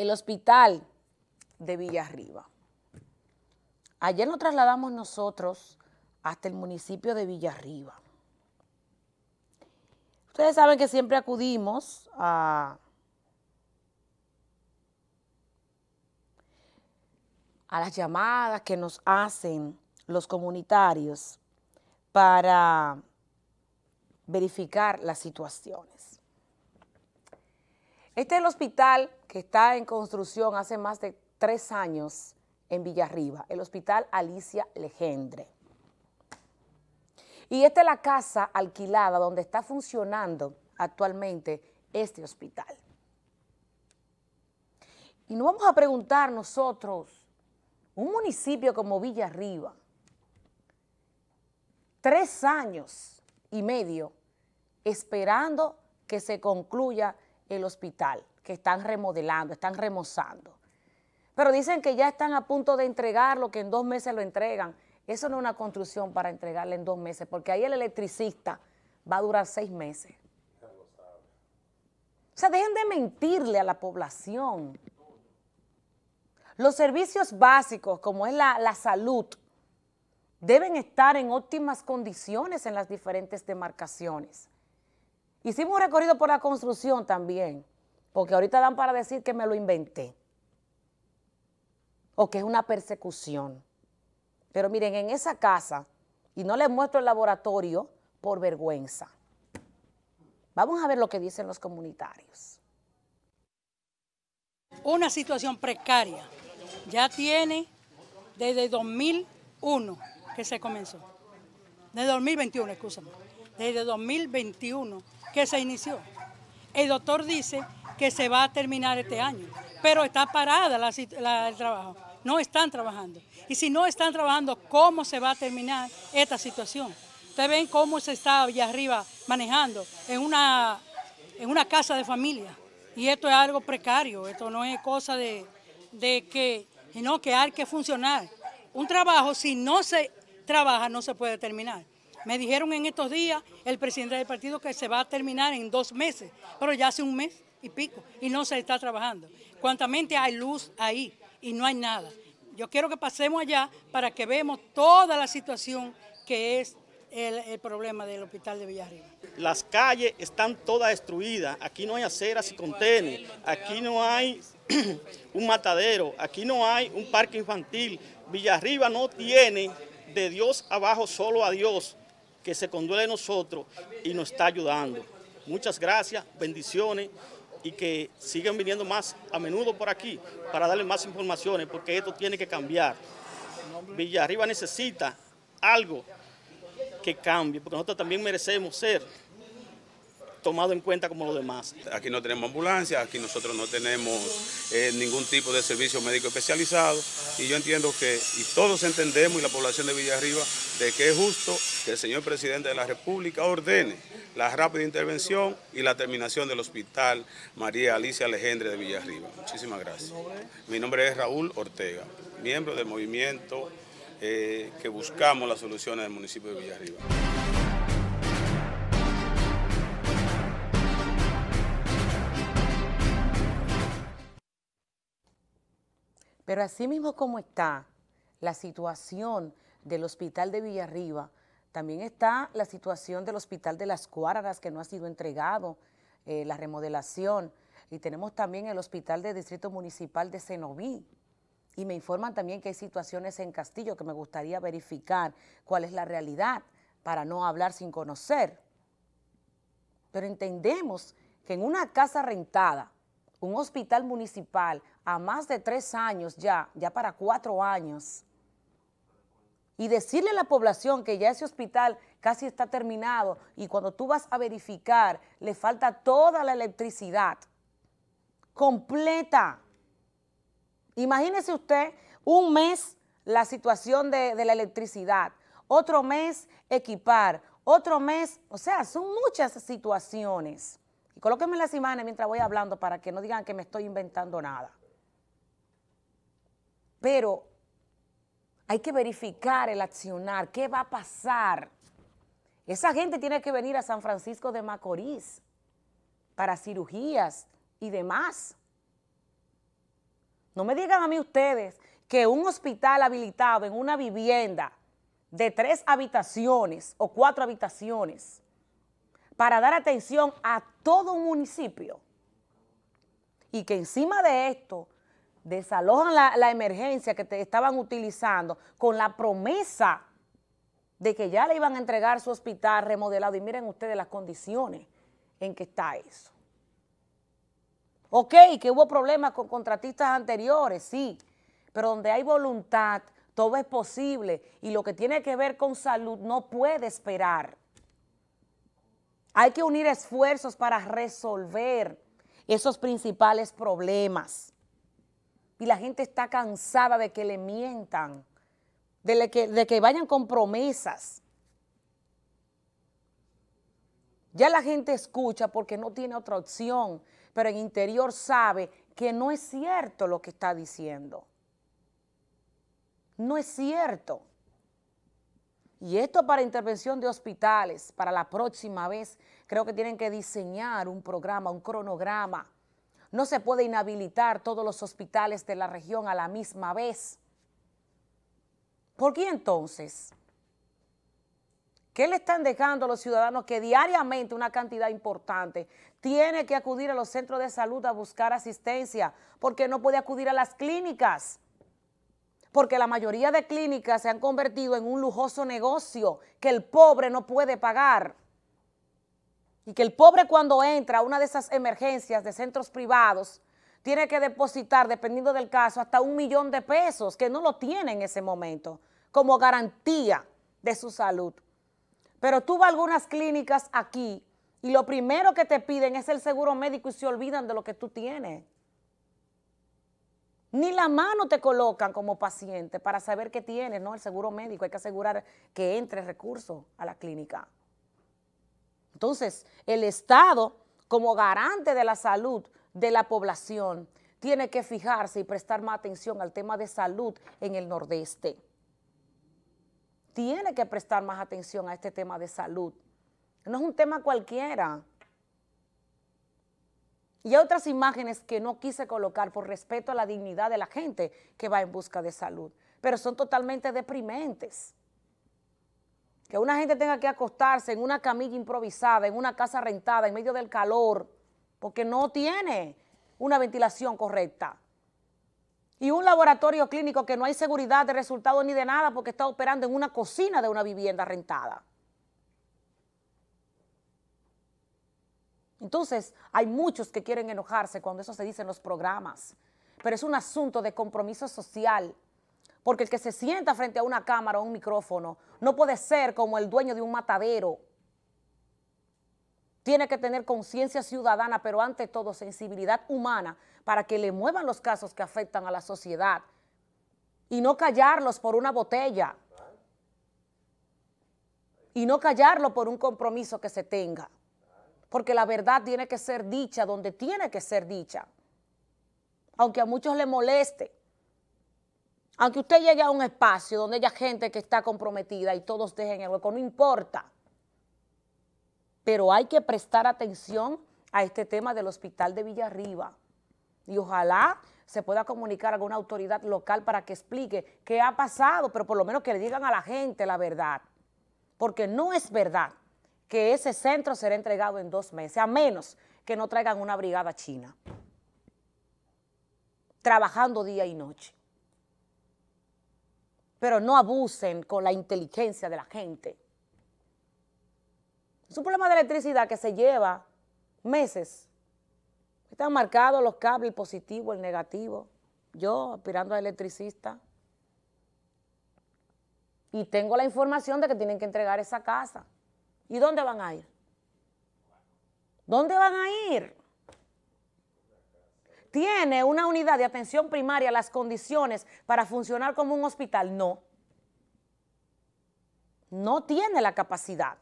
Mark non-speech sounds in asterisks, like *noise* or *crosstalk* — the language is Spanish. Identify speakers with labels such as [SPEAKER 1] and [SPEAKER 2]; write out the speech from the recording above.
[SPEAKER 1] el hospital de Villarriba. Ayer nos trasladamos nosotros hasta el municipio de Villarriba. Ustedes saben que siempre acudimos a, las llamadas que nos hacen los comunitarios para verificar las situaciones. Este es el hospital que está en construcción hace más de tres años en Villarriba, el hospital Alicia Legendre. Y esta es la casa alquilada donde está funcionando actualmente este hospital. Y nos vamos a preguntar nosotros, un municipio como Villarriba, tres años y medio esperando que se concluya el hospital, que están remodelando, están remozando. Pero dicen que ya están a punto de entregarlo, que en dos meses lo entregan. Eso no es una construcción para entregarle en dos meses, porque ahí el electricista va a durar seis meses. O sea, dejen de mentirle a la población. Los servicios básicos, como es la, la salud, deben estar en óptimas condiciones en las diferentes demarcaciones. Hicimos un recorrido por la construcción también, porque ahorita dan para decir que me lo inventé o que es una persecución. Pero miren, en esa casa, y no les muestro el laboratorio por vergüenza.
[SPEAKER 2] Vamos a ver lo que dicen los comunitarios. Una situación precaria. Ya tiene desde 2001 que se comenzó. Desde 2021, escúchame. Desde 2021 que se inició. El doctor dice que se va a terminar este año, pero está parada la, el trabajo, no están trabajando. Y si no están trabajando, ¿cómo se va a terminar esta situación? Ustedes ven cómo se está allá arriba manejando en una, en una casa de familia. Y esto es algo precario, esto no es cosa de, de que, sino que hay que funcionar. Un trabajo, si no se trabaja, no se puede terminar. Me dijeron en estos días el presidente del partido que se va a terminar en dos meses, pero ya hace un mes y pico y no se está trabajando. Cuantamente hay luz ahí y no hay nada. Yo quiero que pasemos allá para que veamos toda la situación que es el, problema del hospital de Villarriba. Las calles están todas destruidas, aquí no hay aceras y contenes, aquí no hay *clears throat* un matadero, aquí no hay un parque infantil. Villarriba no tiene de Dios abajo solo a Dios que se conduele de nosotros y nos está ayudando. Muchas gracias, bendiciones y que sigan viniendo más a menudo por aquí para darle más informaciones porque esto tiene que cambiar. Villarriba necesita algo que cambie porque nosotros también merecemos ser
[SPEAKER 1] tomado en cuenta como los demás.
[SPEAKER 2] Aquí no tenemos ambulancia, aquí nosotros no tenemos eh, ningún tipo de servicio médico especializado y yo entiendo que, y todos entendemos y la población de Villarriba, de que es justo que el señor presidente de la República ordene la rápida intervención y la terminación del hospital María Alicia Legendre de Villarriba. Muchísimas gracias. Mi nombre es Raúl Ortega, miembro del movimiento eh, que buscamos las soluciones del municipio de Villarriba.
[SPEAKER 1] Pero así mismo como está la situación del Hospital de Villarriba, también está la situación del Hospital de las Cuáraras, que no ha sido entregado, eh, la remodelación. Y tenemos también el Hospital de Distrito Municipal de Senoví. Y me informan también que hay situaciones en Castillo que me gustaría verificar cuál es la realidad para no hablar sin conocer. Pero entendemos que en una casa rentada, un hospital municipal a más de tres años ya, ya para cuatro años, y decirle a la población que ya ese hospital casi está terminado y cuando tú vas a verificar le falta toda la electricidad completa. Imagínese usted un mes la situación de, de la electricidad, otro mes equipar, otro mes, o sea, son muchas situaciones colóquenme las imágenes mientras voy hablando para que no digan que me estoy inventando nada. Pero hay que verificar el accionar, qué va a pasar. Esa gente tiene que venir a San Francisco de Macorís para cirugías y demás. No me digan a mí ustedes que un hospital habilitado en una vivienda de tres habitaciones o cuatro habitaciones para dar atención a todo un municipio y que encima de esto desalojan la, emergencia que te estaban utilizando con la promesa de que ya le iban a entregar su hospital remodelado y miren ustedes las condiciones en que está eso. Ok, que hubo problemas con contratistas anteriores, sí, pero donde hay voluntad, todo es posible y lo que tiene que ver con salud no puede esperar. Hay que unir esfuerzos para resolver esos principales problemas. Y la gente está cansada de que le mientan, de que, vayan con promesas. Ya la gente escucha porque no tiene otra opción, pero en interior sabe que no es cierto lo que está diciendo. No es cierto. Y esto para intervención de hospitales, para la próxima vez, creo que tienen que diseñar un programa, un cronograma. No se puede inhabilitar todos los hospitales de la región a la misma vez. ¿Por qué entonces? ¿Qué le están dejando a los ciudadanos que diariamente una cantidad importante tiene que acudir a los centros de salud a buscar asistencia porque no puede acudir a las clínicas? porque la mayoría de clínicas se han convertido en un lujoso negocio que el pobre no puede pagar. Y que el pobre cuando entra a una de esas emergencias de centros privados tiene que depositar, dependiendo del caso, hasta un millón de pesos que no lo tiene en ese momento como garantía de su salud. Pero tú vas a algunas clínicas aquí y lo primero que te piden es el seguro médico y se olvidan de lo que tú tienes. Ni la mano te colocan como paciente para saber qué tienes, ¿no? El seguro médico, hay que asegurar que entre recursos a la clínica. Entonces, el Estado, como garante de la salud de la población, tiene que fijarse y prestar más atención al tema de salud en el Nordeste. Tiene que prestar más atención a este tema de salud. No es un tema cualquiera y otras imágenes que no quise colocar por respeto a la dignidad de la gente que va en busca de salud, pero son totalmente deprimentes. Que una gente tenga que acostarse en una camilla improvisada, en una casa rentada, en medio del calor, porque no tiene una ventilación correcta. Y un laboratorio clínico que no hay seguridad de resultados ni de nada porque está operando en una cocina de una vivienda rentada. Entonces, hay muchos que quieren enojarse cuando eso se dice en los programas, pero es un asunto de compromiso social, porque el que se sienta frente a una cámara o un micrófono no puede ser como el dueño de un matadero. Tiene que tener conciencia ciudadana, pero ante todo sensibilidad humana para que le muevan los casos que afectan a la sociedad y no callarlos por una botella y no callarlo por un compromiso que se tenga porque la verdad tiene que ser dicha donde tiene que ser dicha, aunque a muchos le moleste, aunque usted llegue a un espacio donde haya gente que está comprometida y todos dejen el hueco, no importa, pero hay que prestar atención a este tema del hospital de Villarriba y ojalá se pueda comunicar a alguna autoridad local para que explique qué ha pasado, pero por lo menos que le digan a la gente la verdad, porque no es verdad que ese centro será entregado en dos meses, a menos que no traigan una brigada china, trabajando día y noche. Pero no abusen con la inteligencia de la gente. Es un problema de electricidad que se lleva meses. Están marcados los cables, el positivo, el negativo. Yo, aspirando a electricista, y tengo la información de que tienen que entregar esa casa. ¿Y dónde van a ir? ¿Dónde van a ir? ¿Tiene una unidad de atención primaria las condiciones para funcionar como un hospital? No. No tiene la capacidad.